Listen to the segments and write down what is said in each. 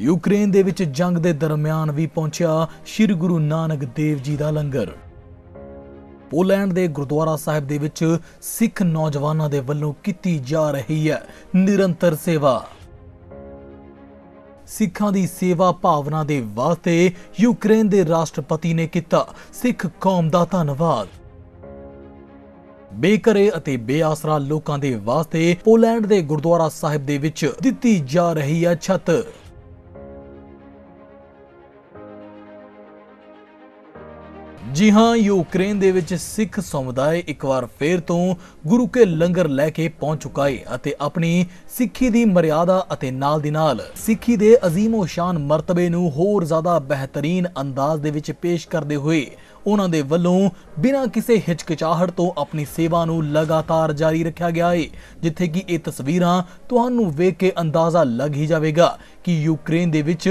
Ukraine ਦੇ ਵਿੱਚ ਜੰਗ ਦੇ ਦਰਮਿਆਨ ਵੀ ਪਹੁੰਚਿਆ ਸ੍ਰੀ ਗੁਰੂ ਨਾਨਕ ਦੇਵ ਜੀ ਦਾ ਲੰਗਰ ਪੋਲੈਂਡ ਦੇ ਗੁਰਦੁਆਰਾ ਸਾਹਿਬ ਦੇ ਵਿੱਚ ਸਿੱਖ ਨੌਜਵਾਨਾਂ ਦੇ ਵੱਲੋਂ ਕੀਤੀ ਜਾ ਰਹੀ ਹੈ ਨਿਰੰਤਰ ਸੇਵਾ ਸਿੱਖਾਂ ਦੀ ਸੇਵਾ ਭਾਵਨਾ ਦੇ ਵਾਸਤੇ ਯੂਕਰੇਨ ਦੇ ਰਾਸ਼ਟਰਪਤੀ ਨੇ ਕੀਤਾ ਸਿੱਖ ਕੌਮ ਦਾ ਧੰਨਵਾਦ ਬੇਕਰੇ ਅਤੇ ਬੇਆਸਰਾ ਲੋਕਾਂ ਦੇ ਵਾਸਤੇ ਪੋਲੈਂਡ ਦੇ ਗੁਰਦੁਆਰਾ ਸਾਹਿਬ ਦੇ ਵਿੱਚ ਦਿੱਤੀ ਜਾ ਰਹੀ ਹੈ ਛੱਤ ਜੀ ਹਾਂ ਯੂਕਰੇਨ ਦੇ ਵਿੱਚ ਸਿੱਖ ਸਮੁਦਾਇ ਇੱਕ ਵਾਰ ਫੇਰ ਤੋਂ ਗੁਰੂ ਕੇ ਲੰਗਰ ਲੈ ਕੇ ਪਹੁੰਚ ਚੁੱਕਾ ਹੈ ਅਤੇ ਆਪਣੀ ਸਿੱਖੀ ਦੀ ਮਰਿਆਦਾ ਅਤੇ ਨਾਲ ਦੀ ਨਾਲ ਸਿੱਖੀ ਦੇ ਅਜ਼ੀਮੋ ਸ਼ਾਨ ਮਰਤਬੇ ਨੂੰ ਹੋਰ ਜ਼ਿਆਦਾ ਬਿਹਤਰੀਨ ਅੰਦਾਜ਼ ਦੇ ਵਿੱਚ ਪੇਸ਼ ਕਰਦੇ ਹੋਏ ਉਹਨਾਂ ਦੇ ਵੱਲੋਂ ਬਿਨਾਂ ਕਿਸੇ ਹਿਚਕਚਾਹਟ ਤੋਂ ਆਪਣੀ ਸੇਵਾ ਨੂੰ ਲਗਾਤਾਰ ਜਾਰੀ ਰੱਖਿਆ ਗਿਆ ਹੈ ਜਿੱਥੇ ਕਿ ਇਹ ਤਸਵੀਰਾਂ ਤੁਹਾਨੂੰ ਵੇਖ ਕੇ ਅੰਦਾਜ਼ਾ ਲੱਗ ਹੀ ਜਾਵੇਗਾ ਕਿ ਯੂਕਰੇਨ ਦੇ ਵਿੱਚ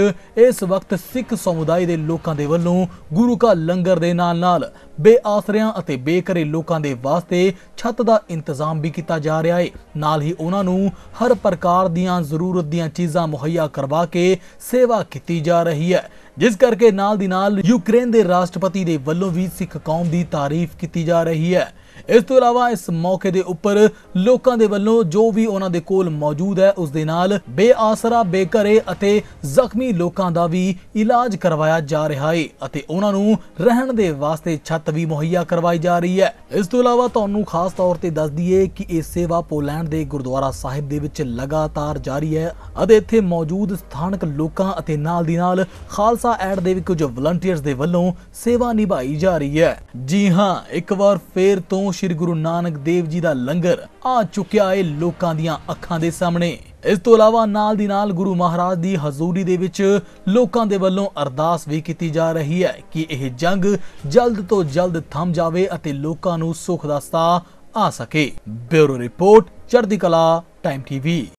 ਇਸ ਵਕਤ ਸਿੱਖ ਸਮੁਦਾਇ ਦੇ ਲੋਕਾਂ ਦੇ ਵੱਲੋਂ ਗੁਰੂ ਕਾ ਲੰਗਰ ਦੇ ਨਾਲ ਨਾਲ ਬੇਆਸਰਿਆਂ ਅਤੇ ਬੇਘਰੇ ਲੋਕਾਂ ਦੇ ਵਾਸਤੇ ਛੱਤ ਦਾ ਇੰਤਜ਼ਾਮ ਵੀ ਕੀਤਾ ਜਾ ਰਿਹਾ ਹੈ ਨਾਲ ਹੀ ਉਹਨਾਂ ਨੂੰ ਹਰ ਪ੍ਰਕਾਰ ਦੀਆਂ ਜ਼ਰੂਰਤ ਦੀਆਂ ਚੀਜ਼ਾਂ ਮੁਹੱਈਆ ਕਰਵਾ ਕੇ ਸੇਵਾ ਕੀਤੀ ਜਾ ਰਹੀ ਹੈ ਜਿਸ ਕਰਕੇ ਨਾਲ ਦੀ ਨਾਲ ਯੂਕਰੇਨ ਦੇ ਰਾਸ਼ਟਰਪਤੀ ਦੇ ਵੱਲੋਂ ਵੀ ਸਿੱਖ ਕੌਮ ਦੀ ਤਾਰੀਫ ਕੀਤੀ ਜਾ ਰਹੀ ਹੈ ਇਸ ਤੋਂ ਇਲਾਵਾ ਇਸ ਮੌਕੇ ਦੇ ਉੱਪਰ ਲੋਕਾਂ ਦੇ ਵੱਲੋਂ ਜੋ ਵੀ ਉਹਨਾਂ ਦੇ ਕੋਲ ਮੌਜੂਦ ਹੈ ਉਸ ਦੇ ਨਾਲ ਬੇਆਸਰਾ ਬੇਕਰੇ ਅਤੇ ਜ਼ਖਮੀ ਲੋਕਾਂ ਦਾ ਵੀ ਇਲਾਜ ਕਰਵਾਇਆ ਜਾ ਰਿਹਾ ਹੈ ਅਤੇ ਉਹਨਾਂ ਨੂੰ ਰਹਿਣ ਦੇ ਵਾਸਤੇ ਛੱਤ ਵੀ ਮੁਹੱਈਆ ਕਰਵਾਈ ਜਾ ਰਹੀ ਹੈ ਇਸ ਤੋਂ ਇਲਾਵਾ ਤੁਹਾਨੂੰ ਖਾਸ ਤੌਰ ਤੇ ਦੱਸ ਦਈਏ ਕਿ ਇਹ ਸੇਵਾ ਪੋਲੈਂਡ ਦੇ ਗੁਰਦੁਆਰਾ ਸਾਹਿਬ ਦੇ ਵਿੱਚ ਲਗਾਤਾਰ ਜਾਰੀ ਹੈ ਅਤੇ ਇੱਥੇ ਮੌਜੂਦ ਸਥਾਨਕ ਲੋਕਾਂ ਅਤੇ ਨਾਲ ਦੀ ਨਾਲ ਖਾਲਸਾ ਐਡ ਦੇ ਵੀ ਕੁਝ ਵਲੰਟੀਅਰਸ ਦੇ ਵੱਲੋਂ ਸੇਵਾ ਨਿਭਾਈ ਜਾ ਰਹੀ ਹੈ ਜੀ ਹਾਂ ਇੱਕ ਵਾਰ ਫੇਰ ਤੋਂ ਸ੍ਰੀ ਗੁਰੂ ਨਾਨਕ ਦੇਵ ਜੀ ਦਾ ਲੰਗਰ ਆ ਚੁੱਕਿਆ ਏ ਲੋਕਾਂ ਦੀਆਂ ਅੱਖਾਂ ਦੇ ਸਾਹਮਣੇ ਇਸ ਤੋਂ ਇਲਾਵਾ ਨਾਲ ਦੀ ਨਾਲ ਗੁਰੂ ਮਹਾਰਾਜ ਦੀ ਹਜ਼ੂਰੀ ਦੇ ਵਿੱਚ ਲੋਕਾਂ ਦੇ ਵੱਲੋਂ ਅਰਦਾਸ ਵੀ ਕੀਤੀ ਜਾ ਰਹੀ ਹੈ ਕਿ ਇਹ ਜੰਗ ਜਲਦ ਤੋਂ ਜਲਦ ਥੰਮ ਜਾਵੇ ਅਤੇ ਲੋਕਾਂ ਨੂੰ ਸੁਖ ਦਾ ਸਾਹ ਆ ਸਕੇ ਬਿਊਰੋ ਰਿਪੋਰਟ ਚੜ੍ਹਦੀ ਕਲਾ ਟਾਈਮ ਟੀਵੀ